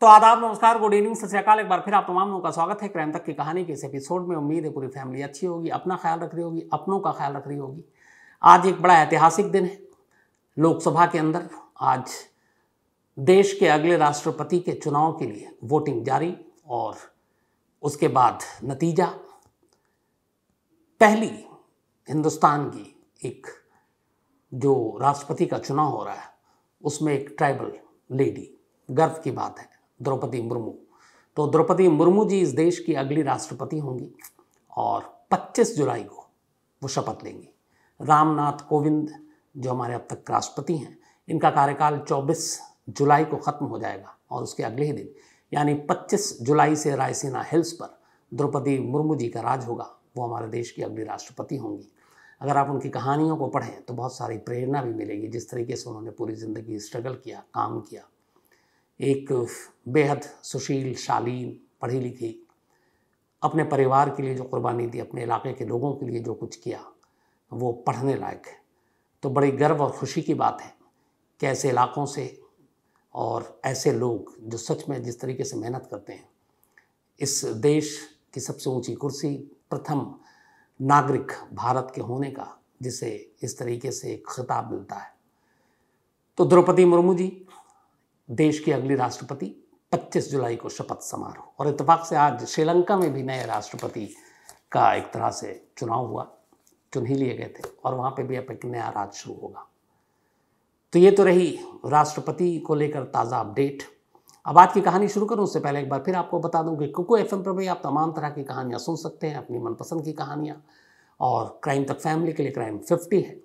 तो आदाब नमस्कार गुड इवनिंग सत एक बार फिर आप तमाम लोगों का स्वागत है क्रैम तक की कहानी के इस एपिसोड में उम्मीद है पूरी फैमिली अच्छी होगी अपना ख्याल रख रही होगी अपनों का ख्याल रख रही होगी आज एक बड़ा ऐतिहासिक दिन है लोकसभा के अंदर आज देश के अगले राष्ट्रपति के चुनाव के लिए वोटिंग जारी और उसके बाद नतीजा पहली हिंदुस्तान की एक जो राष्ट्रपति का चुनाव हो रहा है उसमें एक ट्राइबल लेडी गर्व की बात है द्रौपदी मुर्मू तो द्रौपदी मुर्मू जी इस देश की अगली राष्ट्रपति होंगी और 25 जुलाई को वो शपथ लेंगी रामनाथ कोविंद जो हमारे अब तक राष्ट्रपति हैं इनका कार्यकाल 24 जुलाई को ख़त्म हो जाएगा और उसके अगले ही दिन यानी 25 जुलाई से रायसीना हिल्स पर द्रौपदी मुर्मू जी का राज होगा वो हमारे देश की अगली राष्ट्रपति होंगी अगर आप उनकी कहानियों को पढ़ें तो बहुत सारी प्रेरणा भी मिलेगी जिस तरीके से उन्होंने पूरी ज़िंदगी स्ट्रगल किया काम किया एक बेहद सुशील शालीन पढ़ी लिखी अपने परिवार के लिए जो कुर्बानी दी अपने इलाके के लोगों के लिए जो कुछ किया वो पढ़ने लायक है तो बड़ी गर्व और खुशी की बात है कि ऐसे इलाकों से और ऐसे लोग जो सच में जिस तरीके से मेहनत करते हैं इस देश की सबसे ऊंची कुर्सी प्रथम नागरिक भारत के होने का जिसे इस तरीके से एक खिताब मिलता है तो द्रौपदी मुर्मू जी देश के अगले राष्ट्रपति 25 जुलाई को शपथ समारोह और इतफाक़ से आज श्रीलंका में भी नए राष्ट्रपति का एक तरह से चुनाव हुआ चुन ही लिए गए थे और वहाँ पे भी अब एक नया राज शुरू होगा तो ये तो रही राष्ट्रपति को लेकर ताज़ा अपडेट अब आज की कहानी शुरू करूँ उससे पहले एक बार फिर आपको बता दूँ कि कुको एफ पर भी आप तमाम तरह की कहानियाँ सुन सकते हैं अपनी मनपसंद की कहानियाँ और क्राइम तक फैमिली के लिए क्राइम फिफ्टी है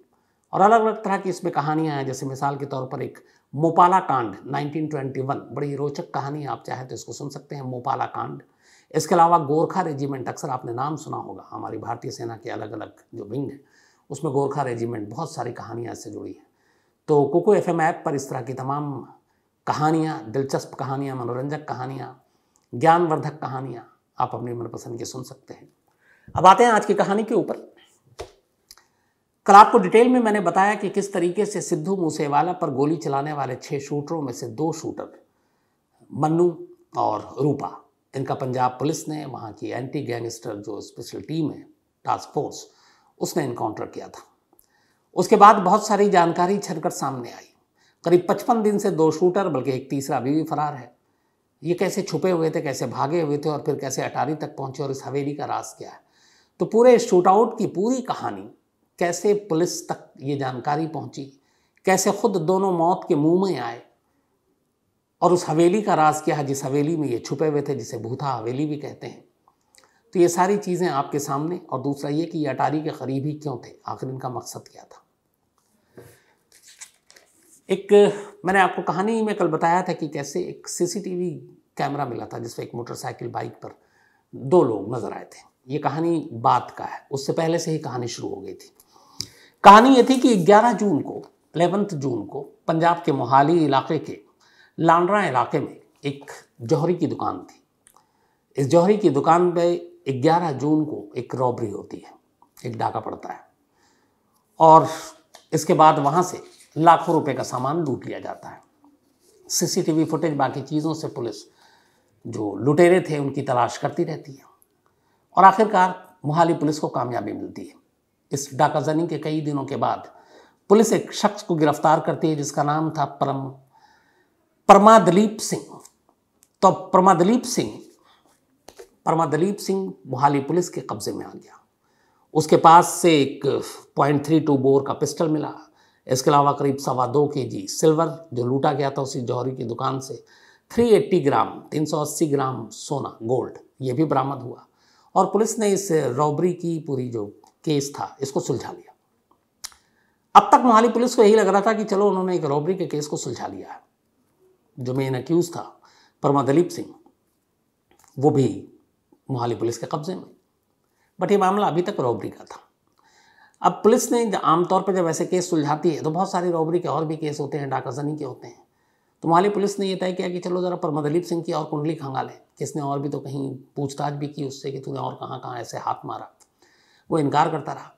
और अलग अलग तरह की इसमें कहानियाँ हैं जैसे मिसाल के तौर पर एक मोपाला कांड 1921 बड़ी रोचक कहानी आप चाहे तो इसको सुन सकते हैं मोपाला कांड इसके अलावा गोरखा रेजिमेंट अक्सर आपने नाम सुना होगा हमारी भारतीय सेना के अलग अलग जो विंग है उसमें गोरखा रेजिमेंट बहुत सारी कहानियाँ इससे जुड़ी हैं तो कोको एफ ऐप पर इस तरह की तमाम कहानियाँ दिलचस्प कहानियाँ मनोरंजक कहानियाँ ज्ञानवर्धक कहानियाँ आप अपनी मनपसंद की सुन सकते हैं अब आते हैं आज की कहानी के ऊपर कल आपको डिटेल में मैंने बताया कि किस तरीके से सिद्धू मूसेवाला पर गोली चलाने वाले छह शूटरों में से दो शूटर मन्नू और रूपा इनका पंजाब पुलिस ने वहाँ की एंटी गैंगस्टर जो स्पेशल टीम है टास्क फोर्स उसने इनकाउंटर किया था उसके बाद बहुत सारी जानकारी छनकर सामने आई करीब पचपन दिन से दो शूटर बल्कि एक तीसरा अभी भी फरार है ये कैसे छुपे हुए थे कैसे भागे हुए थे और फिर कैसे अटारी तक पहुंचे और इस हवेली का रास क्या है तो पूरे शूटआउट की पूरी कहानी कैसे पुलिस तक ये जानकारी पहुंची कैसे खुद दोनों मौत के मुंह में आए और उस हवेली का राज क्या है जिस हवेली में ये छुपे हुए थे जिसे भूथा हवेली भी कहते हैं तो ये सारी चीज़ें आपके सामने और दूसरा ये कि ये अटारी के करीब ही क्यों थे आखिर इनका मकसद क्या था एक मैंने आपको कहानी में कल बताया था कि कैसे एक सीसीटीवी कैमरा मिला था जिसमें एक मोटरसाइकिल बाइक पर दो लोग नज़र आए थे ये कहानी बात का है उससे पहले से ही कहानी शुरू हो गई थी कहानी ये थी कि 11 जून को एलेवंथ जून को पंजाब के मोहाली इलाके के लांड्रा इलाके में एक जौहरी की दुकान थी इस जौहरी की दुकान पे 11 जून को एक रॉबरी होती है एक डाका पड़ता है और इसके बाद वहाँ से लाखों रुपए का सामान लूट लिया जाता है सीसीटीवी फुटेज बाकी चीज़ों से पुलिस जो लुटेरे थे उनकी तलाश करती रहती है और आखिरकार मोहाली पुलिस को कामयाबी मिलती है इस डाकाजनी के कई दिनों के बाद पुलिस एक शख्स को गिरफ्तार करती है जिसका नाम था परम परमादलीप सिंह तो परमादलीप सिंह परमादलीप सिंह मोहाली पुलिस के कब्जे में आ गया उसके पास से एक पॉइंट थ्री टू बोर का पिस्टल मिला इसके अलावा करीब सवा दो के जी सिल्वर जो लूटा गया था उसी जौहरी की दुकान से 380 ग्राम 380 ग्राम सोना गोल्ड ये भी बरामद हुआ और पुलिस ने इस रॉबरी की पूरी जो केस था इसको सुलझा लिया अब तक मोहाली पुलिस को यही लग रहा था कि चलो उन्होंने एक रॉबरी के केस को सुलझा लिया है जो मेन अक्यूज था परमा दलीप सिंह वो भी मोहाली पुलिस के कब्जे में बट ये मामला अभी तक रॉबरी का था अब पुलिस ने आमतौर पर जब ऐसे केस सुलझाती है तो बहुत सारे रॉबरी के और भी केस होते हैं डाकाजनी के होते हैं तो मोहाली पुलिस ने यह तय किया कि चलो ज़रा परमा दिलीप सिंह की और कुंडली खंगालें किसने और भी तो कहीं पूछताछ भी की उससे कि तूने और कहाँ कहाँ ऐसे हाथ मारा वो इनकार करता रहा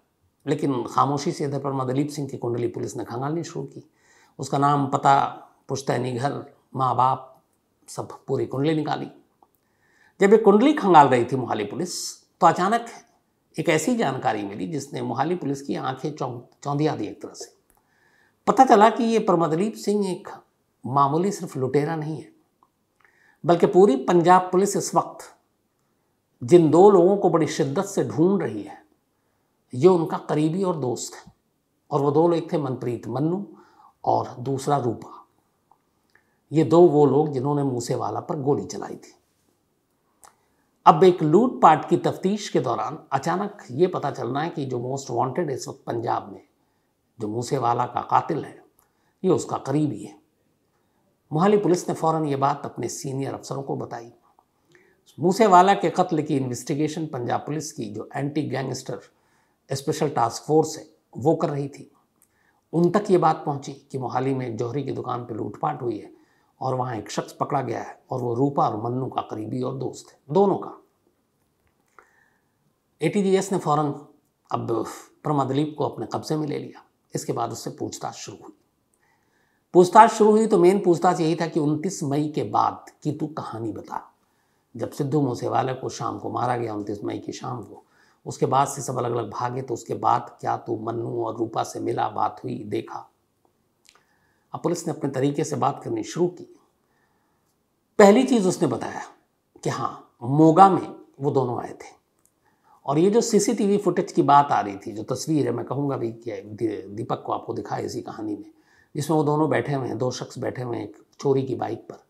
लेकिन खामोशी से इधर पर मदलीप सिंह की कुंडली पुलिस ने खंगालनी शुरू की उसका नाम पता पुश्तैनी घर माँ बाप सब पूरी कुंडली निकाली जब ये कुंडली खंगाल रही थी मोहाली पुलिस तो अचानक एक ऐसी जानकारी मिली जिसने मोहाली पुलिस की आंखें चौंक चौंधिया दी एक तरह से पता चला कि ये परमदलीप सिंह एक मामूली सिर्फ लुटेरा नहीं है बल्कि पूरी पंजाब पुलिस इस वक्त जिन दो लोगों को बड़ी शिद्दत से ढूंढ रही है ये उनका करीबी और दोस्त है और वो दो लोग थे मनप्रीत मन्नू और दूसरा रूपा ये दो वो लोग जिन्होंने मूसेवाला पर गोली चलाई थी अब एक लूट पाट की तफ्तीश के दौरान अचानक ये पता चलना है कि जो मोस्ट वांटेड इस वक्त पंजाब में जो मूसेवाला का कातिल है ये उसका करीबी है मोहाली पुलिस ने फौरन ये बात अपने सीनियर अफसरों को बताई मूसेवाला के कत्ल की इन्वेस्टिगेशन पंजाब पुलिस की जो anti gangster special task force है वो कर रही थी उन तक ये बात पहुंची कि मोहाली में एक जौहरी की दुकान पर लूटपाट हुई है और वहाँ एक शख्स पकड़ा गया है और वो रूपा और मन्नू का करीबी और दोस्त है दोनों का ए ने फौरन अब प्रमा दिलीप को अपने कब्जे में ले लिया इसके बाद उससे पूछताछ शुरू हुई पूछताछ शुरू हुई तो मेन पूछताछ यही था कि 29 मई के बाद की तू कहानी बता जब सिद्धू मूसेवाला को शाम को मारा गया 29 मई की शाम को उसके बाद से सब अलग अलग भागे तो उसके बाद क्या तू मन्नू और रूपा से मिला बात हुई देखा अब पुलिस ने अपने तरीके से बात करनी शुरू की पहली चीज़ उसने बताया कि हाँ मोगा में वो दोनों आए थे और ये जो सीसीटीवी फुटेज की बात आ रही थी जो तस्वीर है मैं कहूँगा भी कि दीपक को आपको दिखा इसी कहानी में जिसमें वो दोनों बैठे हुए हैं दो शख्स बैठे हुए हैं एक चोरी की बाइक पर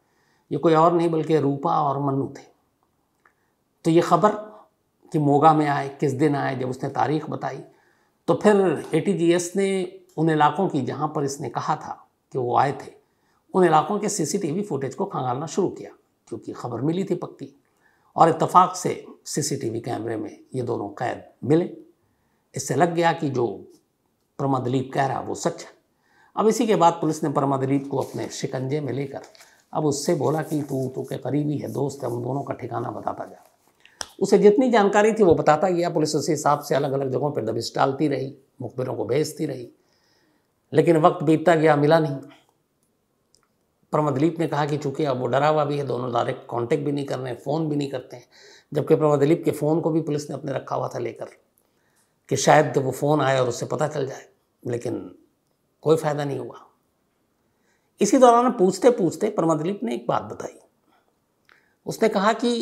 ये कोई और नहीं बल्कि रूपा और मन्नू थे तो ये खबर कि मोगा में आए किस दिन आए जब उसने तारीख बताई तो फिर ए ने उन इलाकों की जहाँ पर इसने कहा था कि वो आए थे उन इलाकों के सीसीटीवी फुटेज को खंगालना शुरू किया क्योंकि खबर मिली थी पक्की और इतफाक़ से सीसीटीवी कैमरे में ये दोनों कैद मिले इससे लग गया कि जो परमा दिलीप कह रहा वो सच है अब इसी के बाद पुलिस ने परमा दिलीप को अपने शिकंजे में लेकर अब उससे बोला कि तू तो के करीबी है दोस्त है उन दोनों का ठिकाना बताता जा उसे जितनी जानकारी थी वो बताता गया पुलिस उसी हिसाब से अलग अलग जगहों पर दबिश डालती रही मुखबिरों को भेजती रही लेकिन वक्त बीतता गया मिला नहीं प्रमदलीप ने कहा कि चूंकि अब वो डरा हुआ भी है दोनों डायरेक्ट कांटेक्ट भी नहीं कर रहे हैं फ़ोन भी नहीं करते हैं जबकि प्रमदलीप के फ़ोन को भी पुलिस ने अपने रखा हुआ था लेकर कि शायद वो फ़ोन आए और उससे पता चल जाए लेकिन कोई फ़ायदा नहीं हुआ इसी दौरान पूछते पूछते परमदलीप ने एक बात बताई उसने कहा कि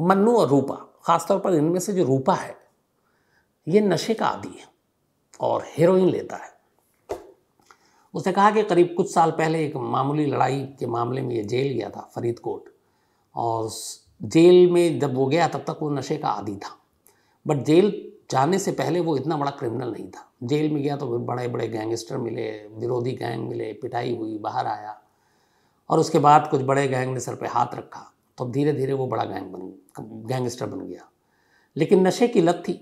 मन्नू और रूपा ख़ासतौर पर इनमें से जो रूपा है ये नशे का आदि है और हीरोइन लेता है उसने कहा कि करीब कुछ साल पहले एक मामूली लड़ाई के मामले में ये जेल गया था फरीदकोट और जेल में जब वो गया तब तक वो नशे का आदि था बट जेल जाने से पहले वो इतना बड़ा क्रिमिनल नहीं था जेल में गया तो बड़े बड़े गैंगस्टर मिले विरोधी गैंग मिले पिटाई हुई बाहर आया और उसके बाद कुछ बड़े गैंग ने सर पे हाथ रखा तो अब धीरे धीरे वो बड़ा गैंग बन गैंगस्टर बन गया लेकिन नशे की लत थी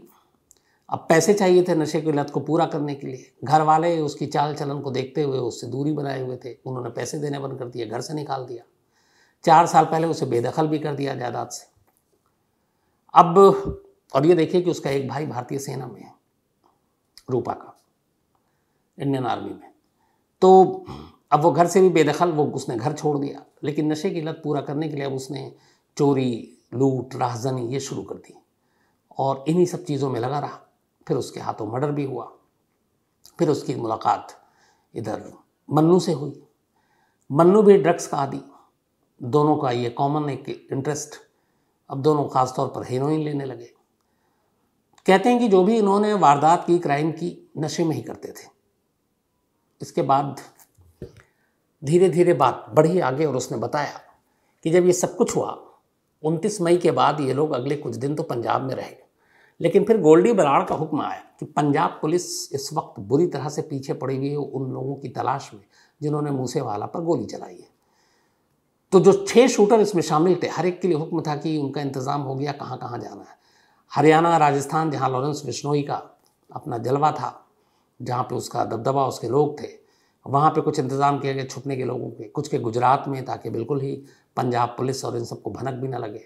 अब पैसे चाहिए थे नशे की लत को पूरा करने के लिए घर वाले उसकी चाल चलन को देखते हुए उससे दूरी बनाए हुए थे उन्होंने पैसे देने बंद कर दिए घर से निकाल दिया चार साल पहले उसे बेदखल भी कर दिया जायदाद से अब और ये देखिए कि उसका एक भाई भारतीय सेना में है रूपा का इंडियन आर्मी में तो अब वो घर से भी बेदखल वो उसने घर छोड़ दिया लेकिन नशे की लत पूरा करने के लिए अब उसने चोरी लूट राहजनी ये शुरू कर दी और इन्हीं सब चीज़ों में लगा रहा फिर उसके हाथों मर्डर भी हुआ फिर उसकी मुलाकात इधर मन्नू से हुई मन्नू भी ड्रग्स का आदि दोनों का ये कॉमन एक इंटरेस्ट अब दोनों ख़ास तौर पर हीरोइन लेने लगे कहते हैं कि जो भी इन्होंने वारदात की क्राइम की नशे में ही करते थे इसके बाद धीरे धीरे बात बढ़ी आगे और उसने बताया कि जब ये सब कुछ हुआ 29 मई के बाद ये लोग अगले कुछ दिन तो पंजाब में रहे लेकिन फिर गोल्डी बराड़ का हुक्म आया कि पंजाब पुलिस इस वक्त बुरी तरह से पीछे पड़ी हुई है उन लोगों की तलाश में जिन्होंने मूसेवाला पर गोली चलाई है तो जो छः शूटर इसमें शामिल थे हर एक के लिए हुक्म था कि उनका इंतज़ाम हो गया कहाँ कहाँ जाना है हरियाणा राजस्थान जहाँ लॉरेंस बिश्नोई का अपना जलवा था जहाँ पे उसका दबदबा उसके लोग थे वहाँ पे कुछ इंतज़ाम किया गया छुपने के लोगों के कुछ के गुजरात में ताकि बिल्कुल ही पंजाब पुलिस और इन सबको भनक भी ना लगे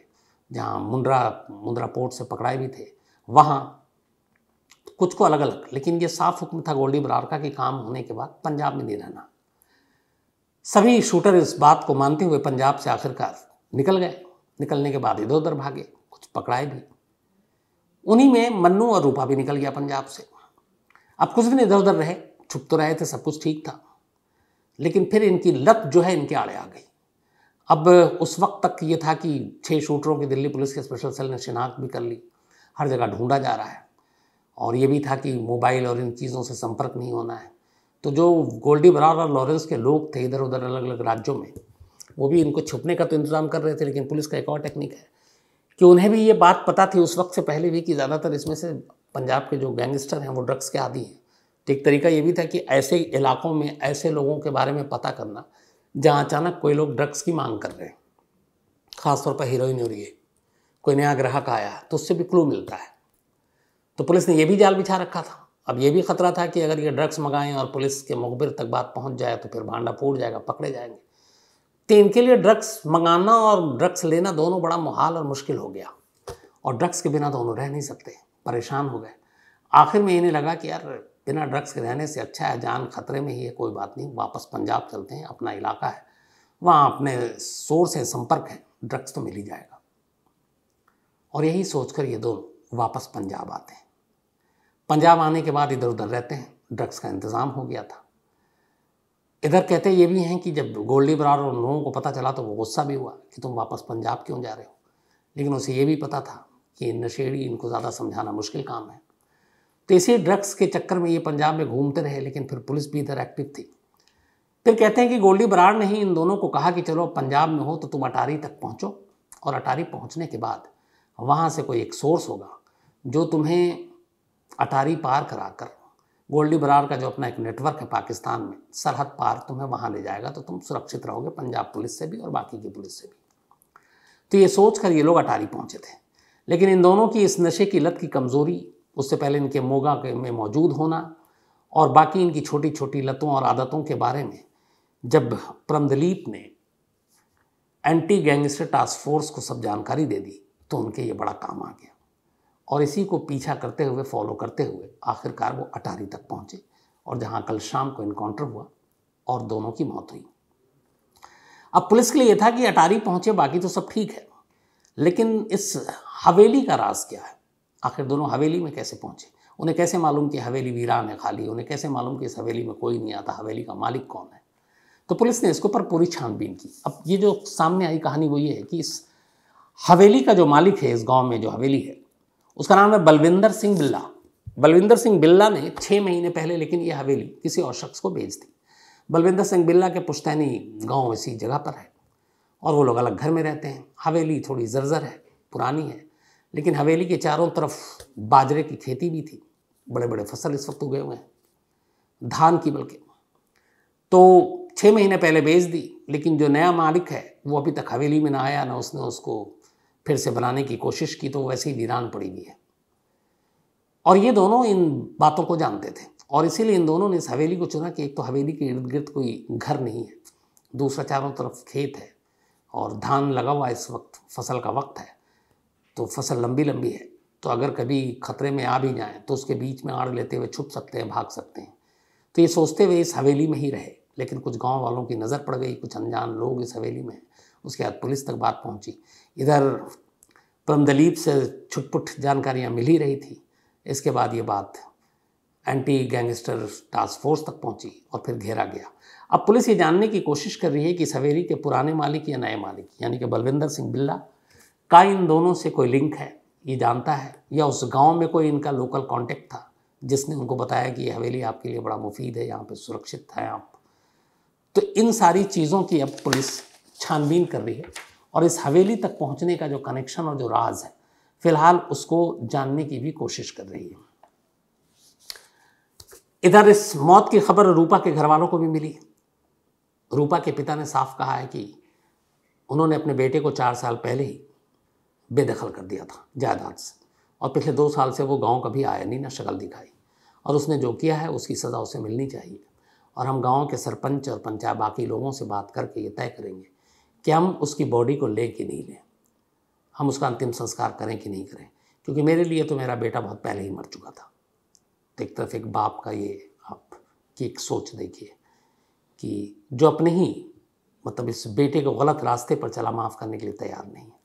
जहाँ मुंड्रा मुंद्रा पोर्ट से पकड़ाए भी थे वहाँ कुछ को अलग अलग लेकिन ये साफ हुक्म था गोल्डी बरारका के काम होने के बाद पंजाब में नहीं रहना सभी शूटर इस बात को मानते हुए पंजाब से आखिरकार निकल गए निकलने के बाद इधर उधर भागे कुछ पकड़ाए भी उन्हीं में मन्नू और रूपा भी निकल गया पंजाब से अब कुछ दिन इधर उधर रहे छुप तो रहे थे सब कुछ ठीक था लेकिन फिर इनकी लत जो है इनके आड़े आ गई अब उस वक्त तक ये था कि छः शूटरों की दिल्ली पुलिस के स्पेशल सेल ने शिनाख्त भी कर ली हर जगह ढूंढा जा रहा है और ये भी था कि मोबाइल और इन चीज़ों से संपर्क नहीं होना है तो जो गोल्डी बरार और लॉरेंस के लोग थे इधर उधर अलग अलग राज्यों में वो भी इनको छुपने का तो इंतज़ाम कर रहे थे लेकिन पुलिस का एक और टेक्निक है कि उन्हें भी ये बात पता थी उस वक्त से पहले भी कि ज़्यादातर इसमें से पंजाब के जो गैंगस्टर हैं वो ड्रग्स के आदि हैं तो एक तरीका ये भी था कि ऐसे इलाकों में ऐसे लोगों के बारे में पता करना जहाँ अचानक कोई लोग ड्रग्स की मांग कर रहे हैं खासतौर पर हीरोइन और ये कोई नया ग्राहक आया तो उससे भी क्लू मिलता है तो पुलिस ने यह भी जाल बिछा रखा था अब ये भी खतरा था कि अगर ये ड्रग्स मंगाएं और पुलिस के मुखबिर तक बात पहुंच जाए तो फिर भांडा फूट जाएगा पकड़े जाएंगे तो इनके लिए ड्रग्स मंगाना और ड्रग्स लेना दोनों बड़ा मुहाल और मुश्किल हो गया और ड्रग्स के बिना दोनों तो रह नहीं सकते परेशान हो गए आखिर में इन्हें लगा कि यार बिना ड्रग्स के रहने से अच्छा है जान खतरे में ही है कोई बात नहीं वापस पंजाब चलते हैं अपना इलाका है वहाँ अपने सोर्स है संपर्क है ड्रग्स तो मिल ही जाएगा और यही सोचकर ये दोनों वापस पंजाब आते हैं पंजाब आने के बाद इधर उधर रहते हैं ड्रग्स का इंतज़ाम हो गया था इधर कहते ये भी हैं कि जब गोल्डी बरार और लोगों को पता चला तो वो गुस्सा भी हुआ कि तुम वापस पंजाब क्यों जा रहे हो लेकिन उसे ये भी पता था कि नशेड़ी इनको ज़्यादा समझाना मुश्किल काम है तो इसी ड्रग्स के चक्कर में ये पंजाब में घूमते रहे लेकिन फिर पुलिस भी इधर एक्टिव थी फिर कहते हैं कि गोल्डी बराड़ ने ही इन दोनों को कहा कि चलो पंजाब में हो तो तुम अटारी तक पहुँचो और अटारी पहुँचने के बाद वहाँ से कोई एक सोर्स होगा जो तुम्हें अटारी पार कराकर गोल्डी बरार का जो अपना एक नेटवर्क है पाकिस्तान में सरहद पार तुम्हें वहाँ ले जाएगा तो तुम सुरक्षित रहोगे पंजाब पुलिस से भी और बाकी की पुलिस से भी तो ये सोच कर ये लोग अटारी पहुँचे थे लेकिन इन दोनों की इस नशे की लत की कमज़ोरी उससे पहले इनके मोगा के में मौजूद होना और बाकी इनकी छोटी छोटी लतों और आदतों के बारे में जब प्रमदलीप ने एंटी गैंगस्टर टास्क फोर्स को सब जानकारी दे दी तो उनके ये बड़ा काम आ गया और इसी को पीछा करते हुए फॉलो करते हुए आखिरकार वो अटारी तक पहुँचे और जहाँ कल शाम को इनकाउंटर हुआ और दोनों की मौत हुई अब पुलिस के लिए यह था कि अटारी पहुँचे बाकी तो सब ठीक है लेकिन इस हवेली का राज क्या है आखिर दोनों हवेली में कैसे पहुँचे उन्हें कैसे मालूम कि हवेली वीरान है खाली उन्हें कैसे मालूम कि इस हवेली में कोई नहीं आता हवेली का मालिक कौन है तो पुलिस ने इसके ऊपर पूरी छानबीन की अब ये जो सामने आई कहानी वो ये है कि इस हवेली का जो मालिक है इस गांव में जो हवेली है उसका नाम है बलविंदर सिंह बिल्ला बलविंदर सिंह बिल्ला ने छः महीने पहले लेकिन ये हवेली किसी और शख्स को भेज दी बलविंदर सिंह बिल्ला के पुश्तैनी गाँव इसी जगह पर है और वो लोग अलग घर में रहते हैं हवेली थोड़ी जर्जर है पुरानी है लेकिन हवेली के चारों तरफ बाजरे की खेती भी थी बड़े बड़े फसल इस वक्त उगे हुए हैं धान की बल्कि तो छः महीने पहले बेच दी लेकिन जो नया मालिक है वो अभी तक हवेली में ना आया ना उसने उसको फिर से बनाने की कोशिश की तो वैसे ही वीरान पड़ी हुई है और ये दोनों इन बातों को जानते थे और इसीलिए इन दोनों ने इस हवेली को चुना कि एक तो हवेली के इर्द गिर्द कोई घर नहीं है दूसरा चारों तरफ खेत है और धान लगा हुआ इस वक्त फसल का वक्त है तो फसल लंबी लंबी है तो अगर कभी खतरे में आ भी जाएं तो उसके बीच में आड़ लेते हुए छुप सकते हैं भाग सकते हैं तो ये सोचते हुए इस हवेली में ही रहे लेकिन कुछ गांव वालों की नज़र पड़ गई कुछ अनजान लोग इस हवेली में उसके बाद पुलिस तक बात पहुंची इधर परमदलीप से छुटपुट जानकारियां मिल ही रही थी इसके बाद ये बात एंटी गैंगस्टर टास्क फोर्स तक पहुंची और फिर घेरा गया अब पुलिस ये जानने की कोशिश कर रही है कि सवेरी के पुराने मालिक या नए मालिक यानी कि बलविंदर सिंह बिल्ला का इन दोनों से कोई लिंक है ये जानता है या उस गांव में कोई इनका लोकल कांटेक्ट था जिसने उनको बताया कि ये हवेली आपके लिए बड़ा मुफीद है यहाँ पे सुरक्षित हैं आप तो इन सारी चीज़ों की अब पुलिस छानबीन कर रही है और इस हवेली तक पहुँचने का जो कनेक्शन और जो राज है फिलहाल उसको जानने की भी कोशिश कर रही है इधर इस मौत की खबर रूपा के घर वालों को भी मिली रूपा के पिता ने साफ कहा है कि उन्होंने अपने बेटे को चार साल पहले ही बेदखल कर दिया था जायदाद से और पिछले दो साल से वो गांव कभी आया नहीं ना शक्ल दिखाई और उसने जो किया है उसकी सज़ा उसे मिलनी चाहिए और हम गांव के सरपंच और पंचायत बाकी लोगों से बात करके ये तय करेंगे कि हम उसकी बॉडी को लें कि नहीं लें हम उसका अंतिम संस्कार करें कि नहीं करें क्योंकि मेरे लिए तो मेरा बेटा बहुत पहले ही मर चुका था तो एक तरफ एक बाप का ये आप की एक सोच देखिए कि जो अपने ही मतलब इस बेटे को गलत रास्ते पर चला माफ़ करने के लिए तैयार नहीं है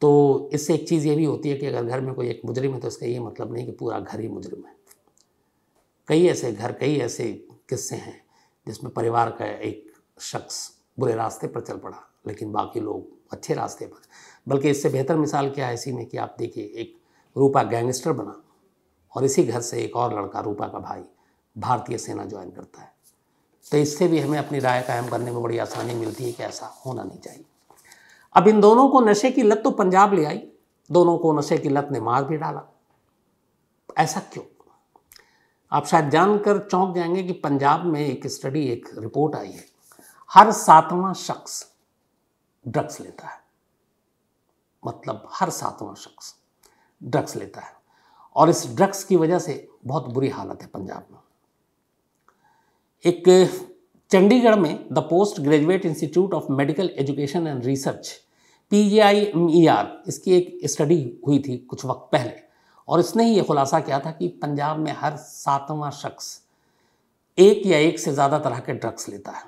तो इससे एक चीज़ ये भी होती है कि अगर घर में कोई एक मुजरिम है तो इसका ये मतलब नहीं कि पूरा घर ही मुजरिम है कई ऐसे घर कई ऐसे किस्से हैं जिसमें परिवार का एक शख्स बुरे रास्ते पर चल पड़ा लेकिन बाकी लोग अच्छे रास्ते पर बल्कि इससे बेहतर मिसाल क्या है इसी में कि आप देखिए एक रूपा गैंगस्टर बना और इसी घर से एक और लड़का रूपा का भाई भारतीय सेना ज्वाइन करता है तो इससे भी हमें अपनी राय कायम करने में बड़ी आसानी मिलती है कि ऐसा होना नहीं चाहिए अब इन दोनों को नशे की लत तो पंजाब ले आई दोनों को नशे की लत ने मार भी डाला ऐसा क्यों आप शायद जानकर चौंक जाएंगे कि पंजाब में एक स्टडी एक रिपोर्ट आई है हर सातवां शख्स ड्रग्स लेता है मतलब हर सातवां शख्स ड्रग्स लेता है और इस ड्रग्स की वजह से बहुत बुरी हालत है पंजाब में एक चंडीगढ़ में the post graduate institute of medical education and research P J I M E R इसकी एक स्टडी हुई थी कुछ वक्त पहले और इसने ही ये खुलासा किया था कि पंजाब में हर सातवां शख्स एक या एक से ज़्यादा तरह के ड्रग्स लेता है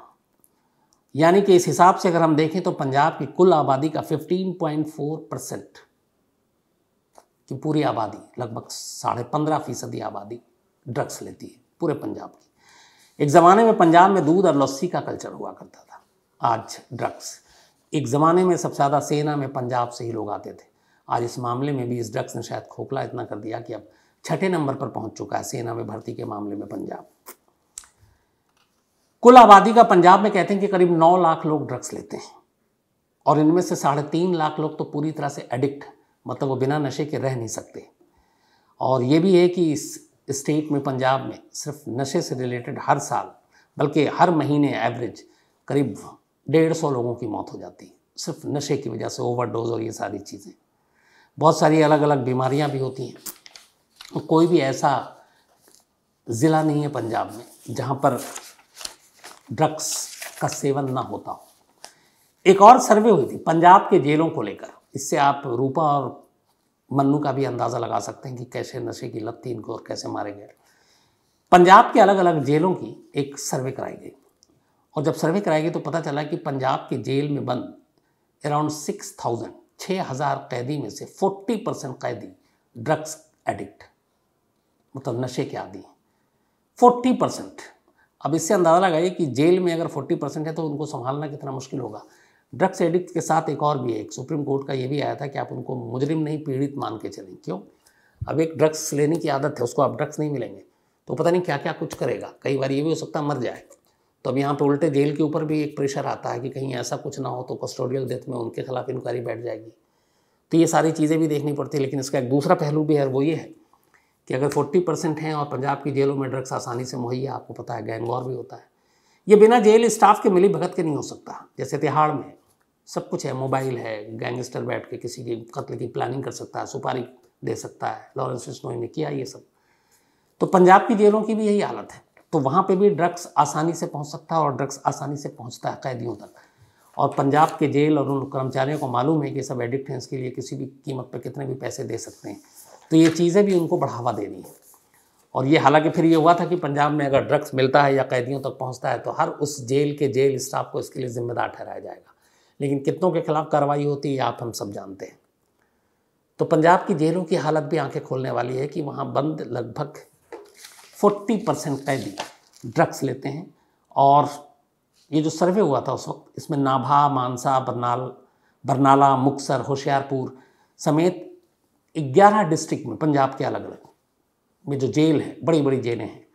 यानी कि इस हिसाब से अगर हम देखें तो पंजाब की कुल आबादी का 15.4 परसेंट की पूरी आबादी लगभग साढ़े पंद्रह फीसदी आबादी ड्रग्स लेती है पूरे पंजाब की एक ज़माने में पंजाब में दूध और लस्सी का कल्चर हुआ करता था आज ड्रग्स एक ज़माने में सबसे ज़्यादा सेना में पंजाब से ही लोग आते थे आज इस मामले में भी इस ड्रग्स ने शायद खोखला इतना कर दिया कि अब छठे नंबर पर पहुंच चुका है सेना में भर्ती के मामले में पंजाब कुल आबादी का पंजाब में कहते हैं कि करीब नौ लाख लोग ड्रग्स लेते हैं और इनमें से साढ़े तीन लाख लोग तो पूरी तरह से एडिक्ट मतलब वो बिना नशे के रह नहीं सकते और ये भी है कि इस स्टेट में पंजाब में सिर्फ नशे से रिलेटेड हर साल बल्कि हर महीने एवरेज करीब डेढ़ सौ लोगों की मौत हो जाती है सिर्फ नशे की वजह से ओवरडोज और ये सारी चीज़ें बहुत सारी अलग अलग बीमारियां भी होती हैं कोई भी ऐसा ज़िला नहीं है पंजाब में जहाँ पर ड्रग्स का सेवन ना होता हो एक और सर्वे हुई थी पंजाब के जेलों को लेकर इससे आप रूपा और मन्नू का भी अंदाज़ा लगा सकते हैं कि कैसे नशे की लत थी इनको और कैसे मारे गए पंजाब के अलग अलग जेलों की एक सर्वे कराई गई और जब सर्वे कराई गई तो पता चला कि पंजाब के जेल में बंद अराउंड सिक्स थाउजेंड छः हज़ार कैदी में से फोर्टी परसेंट कैदी ड्रग्स एडिक्ट मतलब नशे के आदि फोर्टी परसेंट अब इससे अंदाज़ा लगाइए कि जेल में अगर फोर्टी परसेंट है तो उनको संभालना कितना मुश्किल होगा ड्रग्स एडिक्ट के साथ एक और भी है एक सुप्रीम कोर्ट का ये भी आया था कि आप उनको मुजरिम नहीं पीड़ित मान के चलें क्यों अब एक ड्रग्स लेने की आदत है उसको आप ड्रग्स नहीं मिलेंगे तो पता नहीं क्या क्या कुछ करेगा कई बार ये भी हो सकता है मर जाए तो अब यहाँ पर उल्टे जेल के ऊपर भी एक प्रेशर आता है कि कहीं ऐसा कुछ ना हो तो कस्टोडियल डेथ में उनके खिलाफ इंक्वायरी बैठ जाएगी तो ये सारी चीज़ें भी देखनी पड़ती है लेकिन इसका एक दूसरा पहलू भी है वो ये है कि अगर 40 परसेंट हैं और पंजाब की जेलों में ड्रग्स आसानी से मुहैया आपको पता है गैंगवार भी होता है ये बिना जेल स्टाफ के मिली भगत के नहीं हो सकता जैसे तिहाड़ में सब कुछ है मोबाइल है गैंगस्टर बैठ के किसी की कत्ल की प्लानिंग कर सकता है सुपारी दे सकता है लॉरेंस स्नोई ने किया ये सब तो पंजाब की जेलों की भी यही हालत है तो वहाँ पे भी ड्रग्स आसानी से पहुँच सकता है और ड्रग्स आसानी से पहुँचता है कैदियों तक और पंजाब के जेल और उन कर्मचारियों को मालूम है कि सब एडिक्ट हैं इसके लिए किसी भी कीमत पर कितने भी पैसे दे सकते हैं तो ये चीज़ें भी उनको बढ़ावा दे रही हैं और ये हालांकि फिर ये हुआ था कि पंजाब में अगर ड्रग्स मिलता है या कैदियों तक पहुंचता है तो हर उस जेल के जेल स्टाफ को इसके लिए ज़िम्मेदार ठहराया जाएगा लेकिन कितनों के खिलाफ कार्रवाई होती है आप हम सब जानते हैं तो पंजाब की जेलों की हालत भी आंखें खोलने वाली है कि वहाँ बंद लगभग 40 परसेंट कैदी ड्रग्स लेते हैं और ये जो सर्वे हुआ था उस वक्त इसमें नाभा मानसा बरनाल बरनाला मुक्सर होशियारपुर समेत 11 डिस्ट्रिक्ट में पंजाब के अलग अलग में जो जेल है बड़ी बड़ी जेलें हैं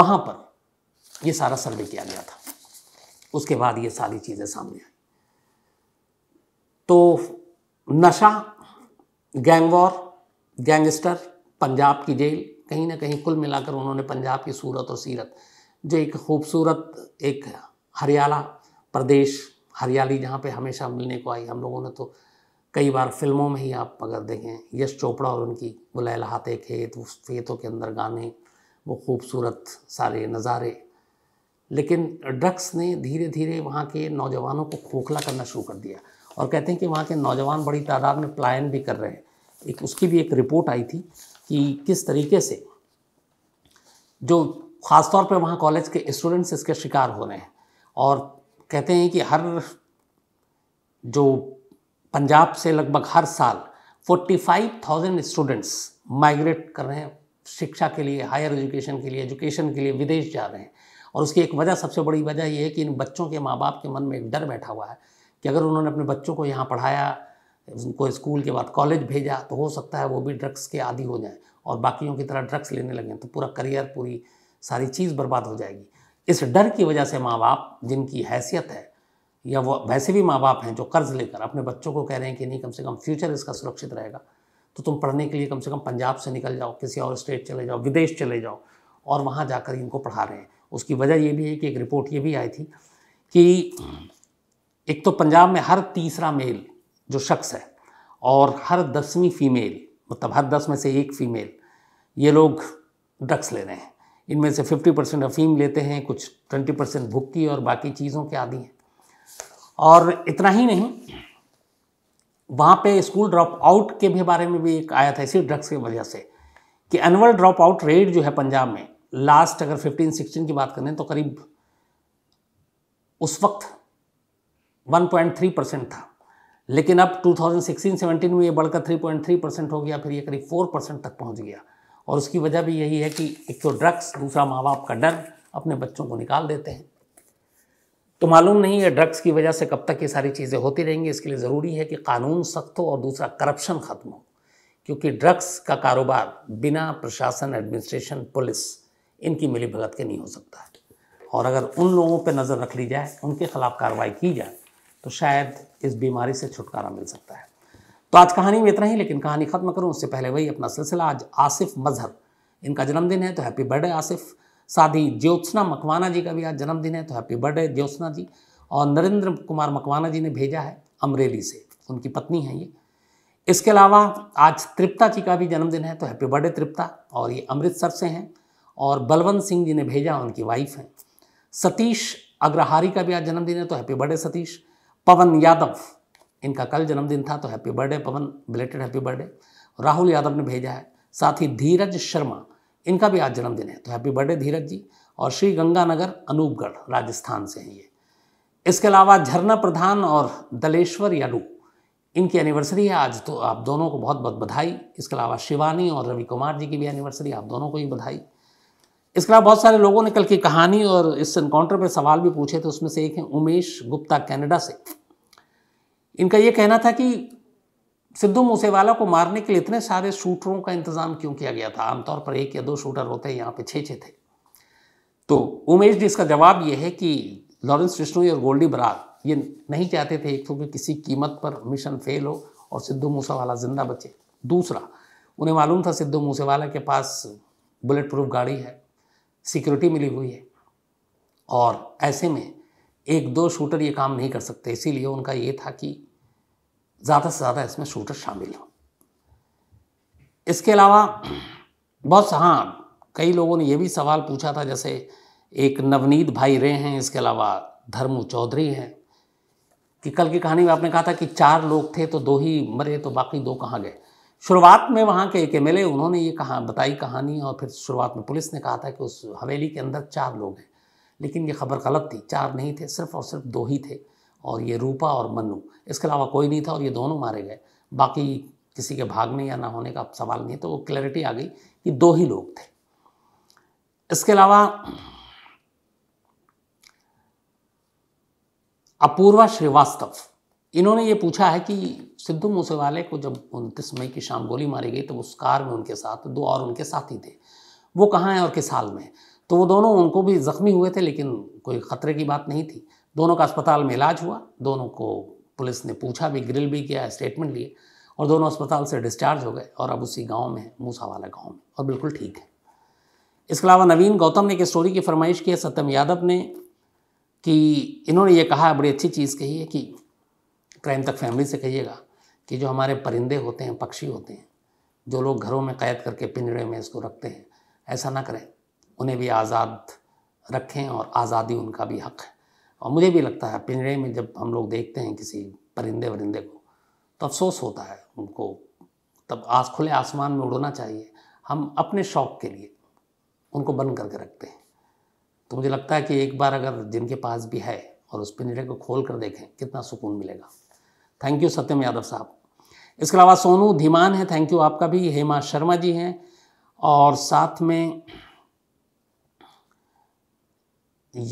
वहाँ पर ये सारा सर्वे किया गया था उसके बाद ये सारी चीज़ें सामने आई तो नशा गैंगवॉर गैंगस्टर पंजाब की जेल कहीं ना कहीं कुल मिलाकर उन्होंने पंजाब की सूरत और सीरत जो एक खूबसूरत एक हरियाला प्रदेश हरियाली जहाँ पे हमेशा मिलने को आई हम लोगों ने तो कई बार फिल्मों में ही आप अगर देखें यश चोपड़ा और उनकी वो हाथे खेत उस खेतों के अंदर गाने वो खूबसूरत सारे नज़ारे लेकिन ड्रग्स ने धीरे धीरे वहाँ के नौजवानों को खोखला करना शुरू कर दिया और कहते हैं कि वहाँ के नौजवान बड़ी तादाद में पलायन भी कर रहे हैं एक उसकी भी एक रिपोर्ट आई थी कि किस तरीके से जो ख़ासतौर पर वहाँ कॉलेज के स्टूडेंट्स इसके शिकार हो रहे हैं और कहते हैं कि हर जो पंजाब से लगभग हर साल 45,000 स्टूडेंट्स माइग्रेट कर रहे हैं शिक्षा के लिए हायर एजुकेशन के लिए एजुकेशन के लिए विदेश जा रहे हैं और उसकी एक वजह सबसे बड़ी वजह यह है कि इन बच्चों के माँ बाप के मन में एक डर बैठा हुआ है कि अगर उन्होंने अपने बच्चों को यहाँ पढ़ाया उनको स्कूल के बाद कॉलेज भेजा तो हो सकता है वो भी ड्रग्स के आदि हो जाएं और बाकियों की तरह ड्रग्स लेने लगें तो पूरा करियर पूरी सारी चीज़ बर्बाद हो जाएगी इस डर की वजह से माँ बाप जिनकी हैसियत है या वो वैसे भी माँ बाप हैं जो कर्ज़ लेकर अपने बच्चों को कह रहे हैं कि नहीं कम से कम फ्यूचर इसका सुरक्षित रहेगा तो तुम पढ़ने के लिए कम से कम पंजाब से निकल जाओ किसी और स्टेट चले जाओ विदेश चले जाओ और वहाँ जाकर इनको पढ़ा रहे हैं उसकी वजह ये भी है कि एक रिपोर्ट ये भी आई थी कि एक तो पंजाब में हर तीसरा मेल जो शख्स है और हर दसवीं फीमेल मतलब हर दस में से एक फीमेल ये लोग ड्रग्स ले रहे हैं इनमें से 50 परसेंट अफीम लेते हैं कुछ 20 परसेंट भुक्की और बाकी चीज़ों के आदि हैं और इतना ही नहीं वहाँ पे स्कूल ड्रॉप आउट के भी बारे में भी एक आया था इसी ड्रग्स की वजह से कि एनुअल ड्रॉप आउट रेट जो है पंजाब में लास्ट अगर 15 16 की बात करें तो करीब उस वक्त 1.3 परसेंट था लेकिन अब 2016-17 में ये बढ़कर 3.3 परसेंट हो गया फिर ये करीब 4 परसेंट तक पहुंच गया और उसकी वजह भी यही है कि एक तो ड्रग्स दूसरा माँ बाप का डर अपने बच्चों को निकाल देते हैं तो मालूम नहीं है ड्रग्स की वजह से कब तक ये सारी चीज़ें होती रहेंगी इसके लिए ज़रूरी है कि कानून सख्त हो और दूसरा करप्शन ख़त्म हो क्योंकि ड्रग्स का कारोबार बिना प्रशासन एडमिनिस्ट्रेशन पुलिस इनकी मिली भगत के नहीं हो सकता और अगर उन लोगों पर नज़र रख ली जाए उनके खिलाफ कार्रवाई की जाए तो शायद इस बीमारी से छुटकारा मिल सकता है तो आज कहानी में इतना ही लेकिन कहानी ख़त्म करूँ उससे पहले वही अपना सिलसिला आज आसिफ मजहर इनका जन्मदिन है तो हैप्पी बर्थडे आसिफ साधी ज्योत्सना मकवाना जी का भी आज जन्मदिन है तो हैप्पी बर्थडे ज्योत्सना जी और नरेंद्र कुमार मकवाना जी ने भेजा है अमरेली से उनकी पत्नी है ये इसके अलावा आज तृप्ता जी का भी जन्मदिन है तो हैप्पी बर्थडे तृप्ता और ये अमृतसर से हैं और बलवंत सिंह जी ने भेजा उनकी वाइफ हैं सतीश अग्रहारी का भी आज जन्मदिन है तो हैप्पी बर्थडे सतीश पवन यादव इनका कल जन्मदिन था तो happy birthday Pawan belated happy birthday Rahul Yadav ने भेजा है साथ ही धीरज शर्मा इनका भी आज जन्मदिन है तो हैप्पी बर्थडे धीरज जी और श्री गंगानगर अनूपगढ़ राजस्थान से हैं ये इसके अलावा झरना प्रधान और दलेश्वर यादव इनकी एनिवर्सरी है आज तो आप दोनों को बहुत बहुत बधाई इसके अलावा शिवानी और रवि कुमार जी की भी एनिवर्सरी आप दोनों को ही बधाई इसके अलावा बहुत सारे लोगों ने कल की कहानी और इस इनकाउंटर पर सवाल भी पूछे थे उसमें से एक हैं उमेश गुप्ता कैनेडा से इनका ये कहना था कि सिद्धू मूसेवाला को मारने के लिए इतने सारे शूटरों का इंतजाम क्यों किया गया था आमतौर पर एक या दो शूटर होते हैं यहाँ पे छः छः थे तो उमेश जी इसका जवाब ये है कि लॉरेंस विष्णु और गोल्डी बराग ये नहीं चाहते थे एक तो कि किसी कीमत पर मिशन फेल हो और सिद्धू मूसेवाला जिंदा बचे दूसरा उन्हें मालूम था सिद्धू मूसेवाला के पास बुलेट प्रूफ गाड़ी है सिक्योरिटी मिली हुई है और ऐसे में एक दो शूटर ये काम नहीं कर सकते इसीलिए उनका ये था कि ज़्यादा से ज़्यादा इसमें शूटर शामिल हों इसके अलावा बहुत हाँ कई लोगों ने यह भी सवाल पूछा था जैसे एक नवनीत भाई रे हैं इसके अलावा धर्मू चौधरी हैं कि कल की कहानी में आपने कहा था कि चार लोग थे तो दो ही मरे तो बाकी दो कहाँ गए शुरुआत में वहाँ के एक एम उन्होंने ये कहा बताई कहानी और फिर शुरुआत में पुलिस ने कहा था कि उस हवेली के अंदर चार लोग हैं लेकिन ये खबर गलत थी चार नहीं थे सिर्फ और सिर्फ दो ही थे और ये रूपा और मनु इसके अलावा कोई नहीं था और ये दोनों मारे गए बाकी किसी के भागने या ना होने का सवाल नहीं तो वो क्लैरिटी आ गई कि दो ही लोग थे इसके अलावा अपूर्वा श्रीवास्तव इन्होंने ये पूछा है कि सिद्धू मूसेवाले को जब उनतीस मई की शाम गोली मारी गई तो उस कार में उनके साथ दो और उनके साथी थे वो कहाँ हैं और किस हाल में तो वो दोनों उनको भी ज़ख्मी हुए थे लेकिन कोई ख़तरे की बात नहीं थी दोनों का अस्पताल में इलाज हुआ दोनों को पुलिस ने पूछा भी ग्रिल भी किया स्टेटमेंट लिए और दोनों अस्पताल से डिस्चार्ज हो गए और अब उसी गाँव में मूसा मूसावाला गाँव में और बिल्कुल ठीक है इसके अलावा नवीन गौतम ने एक स्टोरी की फरमाइश की है सत्यम यादव ने कि इन्होंने ये कहा बड़ी अच्छी चीज़ कही है कि क्राइम तक फैमिली से कहिएगा कि जो हमारे परिंदे होते हैं पक्षी होते हैं जो लोग घरों में कैद करके पिंजरे में इसको रखते हैं ऐसा ना करें उन्हें भी आज़ाद रखें और आज़ादी उनका भी हक है और मुझे भी लगता है पिंजरे में जब हम लोग देखते हैं किसी परिंदे वरिंदे को तो अफसोस होता है उनको तब आज खुले आसमान में उड़ना चाहिए हम अपने शौक के लिए उनको बंद करके रखते हैं तो मुझे लगता है कि एक बार अगर जिनके पास भी है और उस पिंजरे को खोल कर देखें कितना सुकून मिलेगा थैंक यू सत्यम यादव साहब इसके अलावा सोनू धीमान है थैंक यू आपका भी हेमा शर्मा जी हैं और साथ में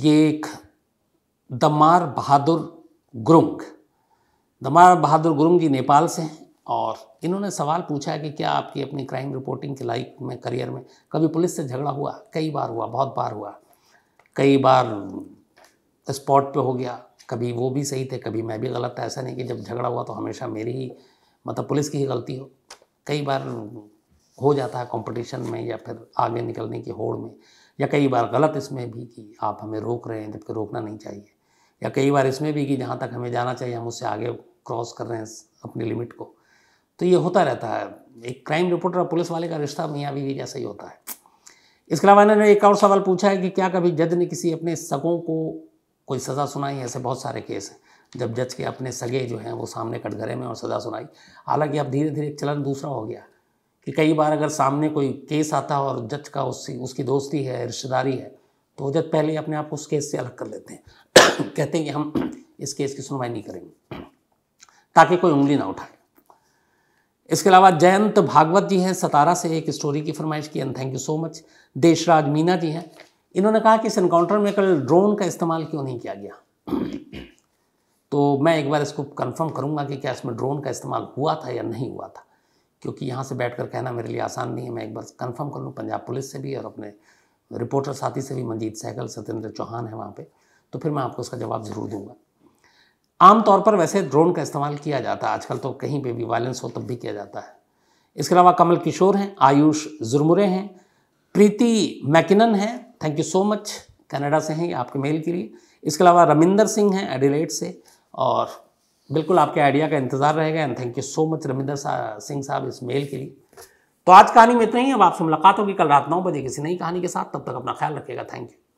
ये दमार बहादुर गुरुंग दमार बहादुर गुरुंग जी नेपाल से हैं और इन्होंने सवाल पूछा है कि क्या आपकी अपनी क्राइम रिपोर्टिंग की लाइफ में करियर में कभी पुलिस से झगड़ा हुआ कई बार हुआ बहुत बार हुआ कई बार स्पॉट पे हो गया कभी वो भी सही थे कभी मैं भी गलत था ऐसा नहीं कि जब झगड़ा हुआ तो हमेशा मेरी ही मतलब पुलिस की ही गलती हो कई बार हो जाता है कंपटीशन में या फिर आगे निकलने की होड़ में या कई बार गलत इसमें भी कि आप हमें रोक रहे हैं जबकि रोकना नहीं चाहिए या कई बार इसमें भी कि जहाँ तक हमें जाना चाहिए हम उससे आगे क्रॉस कर रहे हैं अपनी लिमिट को तो ये होता रहता है एक क्राइम रिपोर्टर और पुलिस वाले का रिश्ता मियाँ भी जैसा ही होता है इसके अलावा इन्होंने एक और सवाल पूछा है कि क्या कभी जज ने किसी अपने सगों को कोई सज़ा सुनाई ऐसे बहुत सारे केस हैं जब जज के अपने सगे जो हैं वो सामने कटघरे में और सज़ा सुनाई हालांकि अब धीरे धीरे चलन दूसरा हो गया कि कई बार अगर सामने कोई केस आता है और जज का उसकी उसकी दोस्ती है रिश्तेदारी है तो जज पहले अपने आप को उस केस से अलग कर लेते हैं कहते हैं कि हम इस केस की सुनवाई नहीं करेंगे ताकि कोई उंगली ना उठाए इसके अलावा जयंत भागवत जी हैं सतारा से एक स्टोरी की फरमाइश की and thank you so much Deshraj Meena ji हैं इन्होंने कहा कि इस इनकाउंटर में कल ड्रोन का इस्तेमाल क्यों नहीं किया गया तो मैं एक बार इसको कंफर्म करूंगा कि क्या इसमें ड्रोन का इस्तेमाल हुआ था या नहीं हुआ था क्योंकि यहाँ से बैठकर कहना मेरे लिए आसान नहीं है मैं एक बार कंफर्म कर लूँ पंजाब पुलिस से भी और अपने रिपोर्टर साथी से भी मंजीत सहगल सत्येंद्र चौहान है वहाँ पर तो फिर मैं आपको उसका जवाब ज़रूर दूंगा आमतौर पर वैसे ड्रोन का इस्तेमाल किया जाता है आजकल तो कहीं पर भी वायलेंस हो तब भी किया जाता है इसके अलावा कमल किशोर हैं आयुष जुर्मुरे हैं प्रीति मैकिनन हैं thank you so much Canada से हैं आपके मेल के लिए इसके अलावा रमिंदर सिंह हैं एडिलेट से और बिल्कुल आपके आइडिया का इंतज़ार रहेगा and thank you so much Raminder Singh साहब इस मेल के लिए तो आज कहानी में इतना ही अब आपसे मुलाकात होगी कल रात नौ बजे किसी नई कहानी के साथ तब तक अपना ख्याल रखिएगा थैंक यू